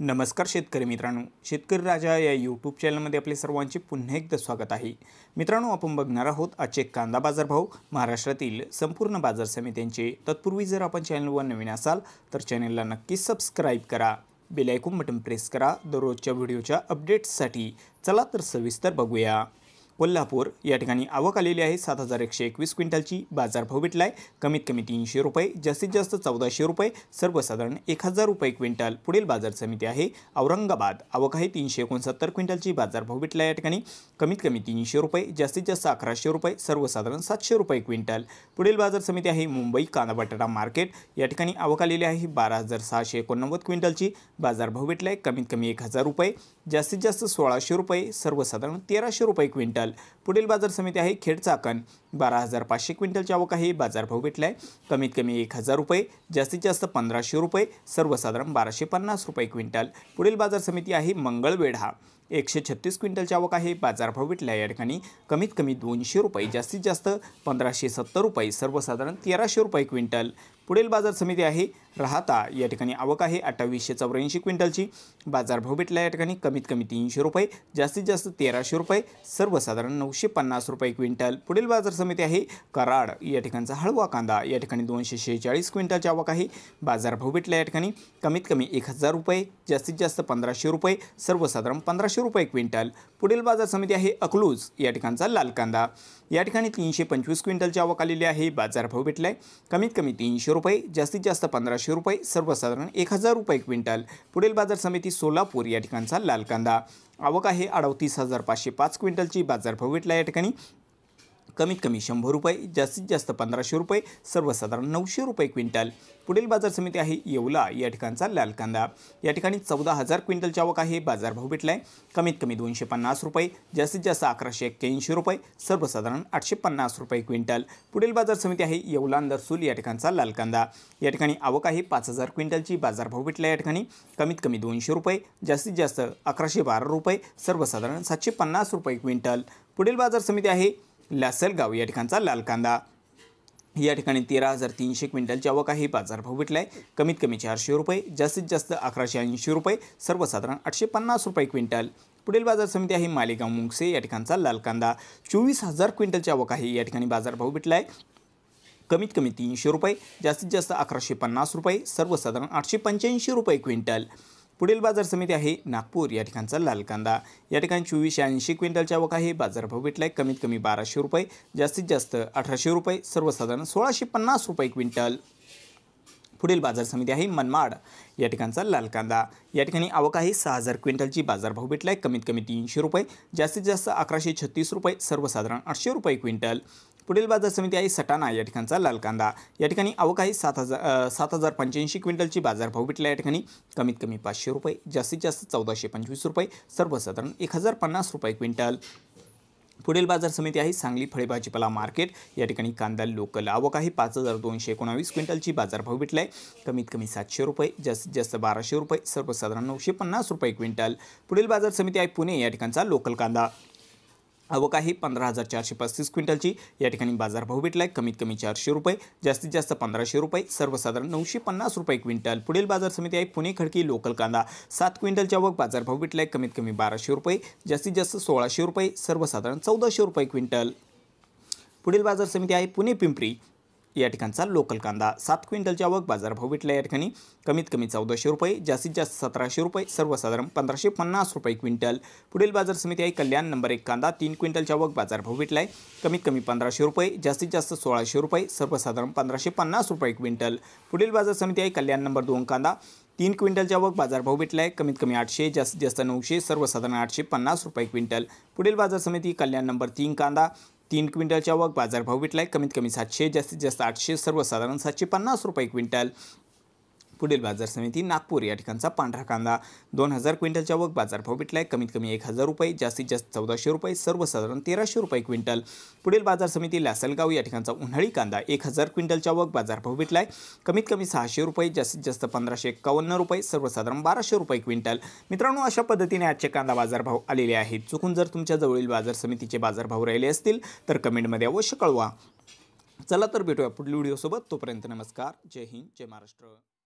नमस्कार शेतकरी मित्रांनो शेतकरी राजा या यूट्यूब चॅनलमध्ये आपले सर्वांचे पुन्हा एकदा स्वागत आहे मित्रांनो आपण बघणार आहोत आजचे कांदा बाजारभाव महाराष्ट्रातील संपूर्ण बाजार समित्यांचे तत्पूर्वी जर आपण चॅनलवर नवीन असाल तर चॅनलला नक्की सबस्क्राईब करा बेलायकून बटन प्रेस करा दररोजच्या व्हिडिओच्या अपडेट्ससाठी चला तर सविस्तर बघूया कोल्हापूर या ठिकाणी आवक आलेली आहे सात हजार एकशे एकवीस क्विंटलची बाजारभाव भेटला आहे कमीत कमी तीनशे रुपये जास्तीत जास्त चौदाशे रुपये सर्वसाधारण एक हजार रुपये क्विंटल पुढील बाजार समिती आहे औरंगाबाद आवक आहे तीनशे एकोणसत्तर क्विंटलची बाजारभाव भेटला या ठिकाणी कमीत कमी तीनशे रुपये जास्तीत जास्त अकराशे रुपये सर्वसाधारण सातशे रुपये क्विंटल पुढील बाजार समिती आहे मुंबई कांदा बटाटा मार्केट या ठिकाणी आवक आलेली आहे बारा हजार सहाशे एकोणनव्वद क्विंटलची बाजारभाव भेटला आहे कमीत कमी एक हजार रुपये जास्तीत जास्त सोळाशे रुपये सर्वसाधारण तेराशे रुपये क्विंटल क्विंटल पुढील बाजार समिती आहे खेड चाकण बारा हजार पाचशे क्विंटलची आवक आहे बाजारभाव भेटला आहे कमीत कमी एक हजार रुपये जास्तीत जास्त पंधराशे रुपये सर्वसाधारण बाराशे पन्नास रुपये क्विंटल पुढील बाजार समिती आहे मंगळवेढा एकशे छत्तीस क्विंटलची आवक आहे बाजारभाव भेटला या ठिकाणी कमीत कमी दोनशे रुपये जास्तीत जास्त पंधराशे सत्तर रुपये सर्वसाधारण तेराशे रुपये क्विंटल पुढील बाजार समिती आहे राहता या ठिकाणी आवक आहे अठ्ठावीसशे चौऱ्याऐंशी क्विंटलची बाजारभाव भेटला या ठिकाणी कमीत कमी तीनशे रुपये जास्तीत जास्त तेराशे रुपये सर्वसाधारण नऊशे पन्नास रुपये क्विंटल पुढील बाजार समिती आहे कराड या ठिकाणचा हळवा कांदा या ठिकाणी दोनशे शेहेचाळीस क्विंटलची आवक आहे बाजारभाव भेटला या ठिकाणी कमीत कमी एक हजार रुपये जास्तीत जास्त पंधराशे रुपये सर्वसाधारण पंधराशे चारशे रुपये क्विंटल पुढील बाजार समिती आहे अकलूज या ठिकाणचा लाल कांदा या ठिकाणी तीनशे पंचवीस क्विंटलची आवक आलेली आहे बाजारभाव भेटला आहे कमीत कमी तीनशे रुपये जास्तीत जास्त पंधराशे रुपये सर्वसाधारण एक हजार रुपये क्विंटल पुढील बाजार समिती सोलापूर या ठिकाणचा लाल कांदा आवक आहे अडतीस हजार पाचशे पाच क्विंटलची बाजारभाव भेटला या ठिकाणी कमीत कमी शंभर रुपये जास्तीत जास्त पंधराशे रुपये सर्वसाधारण नऊशे रुपये क्विंटल पुढील बाजार समिती आहे येवला या ठिकाणचा लाल कांदा या ठिकाणी चौदा हजार क्विंटलच्या आवक आहे बाजारभाव भेटला आहे कमीत कमी दोनशे पन्नास रुपये जास्तीत जास्त अकराशे एक्क्याऐंशी रुपये सर्वसाधारण आठशे पन्नास रुपये क्विंटल पुढील बाजार समिती आहे येवला अंदरसूल या ठिकाणचा लाल कांदा या ठिकाणी आवक आहे पाच हजार क्विंटलची बाजारभाव भेटला या ठिकाणी कमीत कमी दोनशे रुपये जास्तीत जास्त अकराशे बारा रुपये सर्वसाधारण सातशे पन्नास रुपये क्विंटल पुढील बाजार समिती आहे लासलगाव या ठिकाणचा लाल कांदा या ठिकाणी तेरा हजार तीनशे क्विंटलची आवक आहे बाजारभाव भेटला आहे कमीत कमी चारशे रुपये जास्तीत जास्त अकराशे ऐंशी रुपये सर्वसाधारण आठशे पन्नास रुपये क्विंटल पुढील बाजार समिती आहे मालेगाव मुंगसे या ठिकाणचा लाल कांदा चोवीस हजार क्विंटलची आवक आहे या ठिकाणी बाजारभाव भेटला आहे कमीत कमी तीनशे रुपये जास्तीत जास्त अकराशे पन्नास रुपये सर्वसाधारण आठशे पंच्याऐंशी रुपये क्विंटल पुढील बाजार समिती आहे नागपूर या ठिकाणचा लाल कांदा या ठिकाणी चोवीसशे ऐंशी क्विंटलच्या आवक आहे बाजारभाव भेटला आहे कमीत कमी बाराशे रुपये जास्तीत जास्त अठराशे रुपये सर्वसाधारण सोळाशे पन्नास रुपये क्विंटल पुढील बाजार समिती आहे मनमाड या ठिकाणचा लाल कांदा या ठिकाणी आवक आहे सहा हजार क्विंटलची बाजारभाव भेटला आहे कमीत कमी तीनशे रुपये जास्तीत जास्त अकराशे छत्तीस रुपये सर्वसाधारण आठशे रुपये क्विंटल पुढील बाजार समिती आहे सटाणा या ठिकाणचा लाल कांदा या ठिकाणी आवक आहे सात हजार सात हजार पंच्याऐंशी क्विंटलची बाजारभाव भेटला या ठिकाणी कमीत कमी पाचशे रुपये जास्तीत जास्त चौदाशे पंचवीस रुपये सर्वसाधारण एक हजार पन्नास रुपये क्विंटल पुढील बाजार समिती आहे सांगली फळे भाजीपाला मार्केट या ठिकाणी कांदा लोकल आवक आहे पाच हजार दोनशे एकोणावीस क्विंटलची बाजारभाव भेटला आहे कमीत कमी सातशे रुपये जास्तीत जास्त बाराशे रुपये सर्वसाधारण नऊशे पन्नास रुपये क्विंटल पुढील बाजार समिती आहे पुणे या ठिकाणचा लोकल कांदा आवक आहे पंधरा हजार चारशे पस्तीस क्विंटलची या ठिकाणी भाव भेटला आहे कमीत कमी चारशे रुपये जास्तीत जास्त पंधराशे रुपये सर्वसाधारण नऊशे पन्नास रुपये क्विंटल पुढील बाजार समिती आहे पुणे खडकी लोकल कांदा सात क्विंटलच्या आवक भाव भेटला आहे कमीत कमी बाराशे रुपये जास्तीत जास्त सोळाशे रुपये सर्वसाधारण चौदाशे रुपये क्विंटल पुढील बाजार समिती आहे पुणे पिंपरी या ठिकाणचा लोकल कांदा सात क्विंटलची आवक बाजारभाव भेटला या ठिकाणी कमीत कमी चौदाशे रुपये जास्तीत जास्त सतराशे रुपये सर्वसाधारण पंधराशे पन्नास रुपये क्विंटल पुढील बाजार समिती आहे कल्याण नंबर एक कांदा तीन क्विंटलच्या आवक बाजारभाव भेटला आहे कमीत कमी पंधराशे रुपये जास्तीत जास्त सोळाशे रुपये सर्वसाधारण पंधराशे पन्नास रुपये क्विंटल पुढील बाजार समिती आहे कल्याण नंबर दोन कांदा तीन क्विंटलच्या आवक बाजारभाव भेटला आहे कमीत कमी आठशे जास्तीत जास्त नऊशे सर्वसाधारण आठशे पन्नास रुपये क्विंटल पुढील बाजार समिती कल्याण नंबर तीन कांदा तीन क्विंटलच्या वाघ बाजारभाव भेटला आहे कमीत कमी सातशे जास्तीत जास्त आठशे सर्वसाधारण सातशे पन्नास रुपये क्विंटल पुढील बाजार समिती नागपूर या ठिकाणचा पांढरा कांदा दोन हजार क्विंटलच्या वग बाजारभाव भेटला आहे कमीत कमी एक हजार रुपये जास्तीत जास्त चौदाशे रुपये सर्वसाधारण तेराशे रुपये क्विंटल पुढील बाजार समिती लासलगाव या ठिकाणचा उन्हाळी कांदा एक हजार क्विंटलच्या वग बाजारभाव भेटला आहे कमीत कमी सहाशे रुपये जास्तीत जास्त पंधराशे एकावन्न रुपये सर्वसाधारण बाराशे रुपये क्विंटल मित्रांनो अशा पद्धतीने आजचे कांदा बाजारभाव आलेले आहेत चुकून जर तुमच्या जवळील बाजार समितीचे बाजारभाव राहिले असतील तर कमेंटमध्ये अवश्य कळवा चला तर भेटूया पुढील व्हिडिओसोबत तोपर्यंत नमस्कार जय हिंद जय महाराष्ट्र